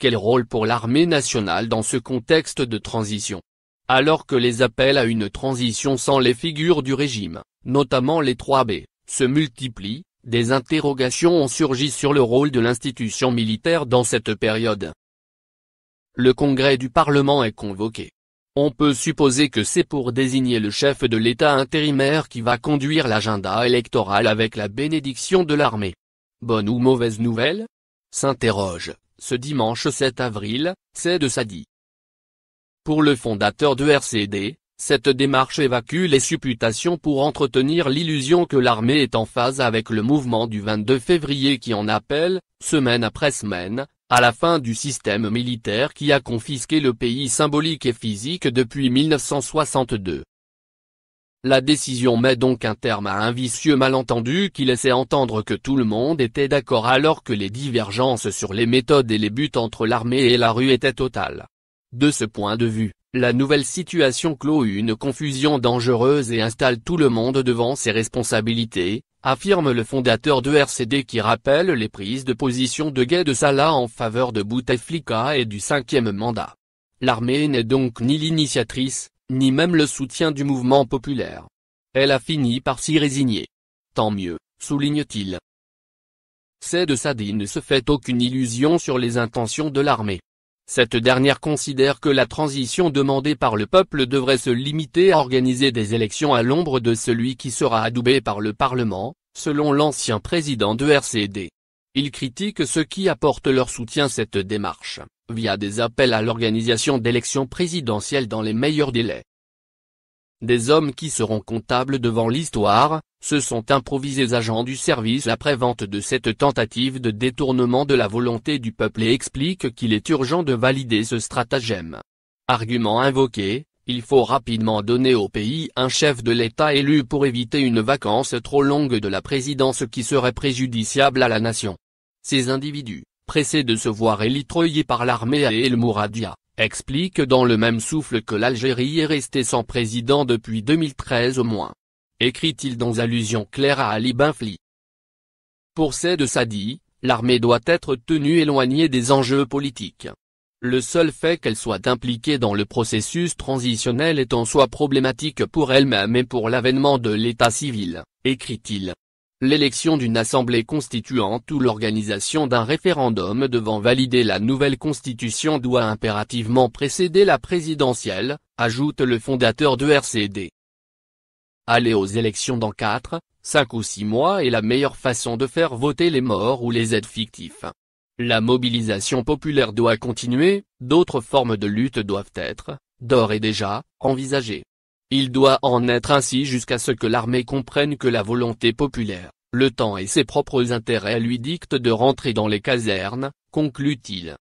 Quel rôle pour l'armée nationale dans ce contexte de transition Alors que les appels à une transition sans les figures du régime, notamment les 3B, se multiplient, des interrogations ont surgi sur le rôle de l'institution militaire dans cette période. Le congrès du Parlement est convoqué. On peut supposer que c'est pour désigner le chef de l'État intérimaire qui va conduire l'agenda électoral avec la bénédiction de l'armée. Bonne ou mauvaise nouvelle S'interroge ce dimanche 7 avril, c'est de Sadi. Pour le fondateur de RCD, cette démarche évacue les supputations pour entretenir l'illusion que l'armée est en phase avec le mouvement du 22 février qui en appelle, semaine après semaine, à la fin du système militaire qui a confisqué le pays symbolique et physique depuis 1962. La décision met donc un terme à un vicieux malentendu qui laissait entendre que tout le monde était d'accord alors que les divergences sur les méthodes et les buts entre l'armée et la rue étaient totales. De ce point de vue, la nouvelle situation clôt une confusion dangereuse et installe tout le monde devant ses responsabilités, affirme le fondateur de RCD qui rappelle les prises de position de Gay de Salah en faveur de Bouteflika et du cinquième mandat. L'armée n'est donc ni l'initiatrice, ni même le soutien du mouvement populaire. Elle a fini par s'y résigner. Tant mieux, souligne-t-il. de Sadi ne se fait aucune illusion sur les intentions de l'armée. Cette dernière considère que la transition demandée par le peuple devrait se limiter à organiser des élections à l'ombre de celui qui sera adoubé par le Parlement, selon l'ancien président de RCD. Il critique ceux qui apportent leur soutien à cette démarche via des appels à l'organisation d'élections présidentielles dans les meilleurs délais. Des hommes qui seront comptables devant l'histoire, se sont improvisés agents du service après-vente de cette tentative de détournement de la volonté du peuple et expliquent qu'il est urgent de valider ce stratagème. Argument invoqué, il faut rapidement donner au pays un chef de l'État élu pour éviter une vacance trop longue de la présidence qui serait préjudiciable à la nation. Ces individus, pressé de se voir élitroyé par l'armée à El Mouradia, explique dans le même souffle que l'Algérie est restée sans président depuis 2013 au moins. Écrit-il dans allusion claire à Ali Benfli. Pour de Sadi, l'armée doit être tenue éloignée des enjeux politiques. Le seul fait qu'elle soit impliquée dans le processus transitionnel est en soi problématique pour elle-même et pour l'avènement de l'état civil, écrit-il l'élection d'une assemblée constituante ou l'organisation d'un référendum devant valider la nouvelle constitution doit impérativement précéder la présidentielle, ajoute le fondateur de RCD. Aller aux élections dans 4, 5 ou 6 mois est la meilleure façon de faire voter les morts ou les aides fictifs. La mobilisation populaire doit continuer, d'autres formes de lutte doivent être, d'ores et déjà, envisagées. Il doit en être ainsi jusqu'à ce que l'armée comprenne que la volonté populaire, le temps et ses propres intérêts lui dictent de rentrer dans les casernes, conclut-il.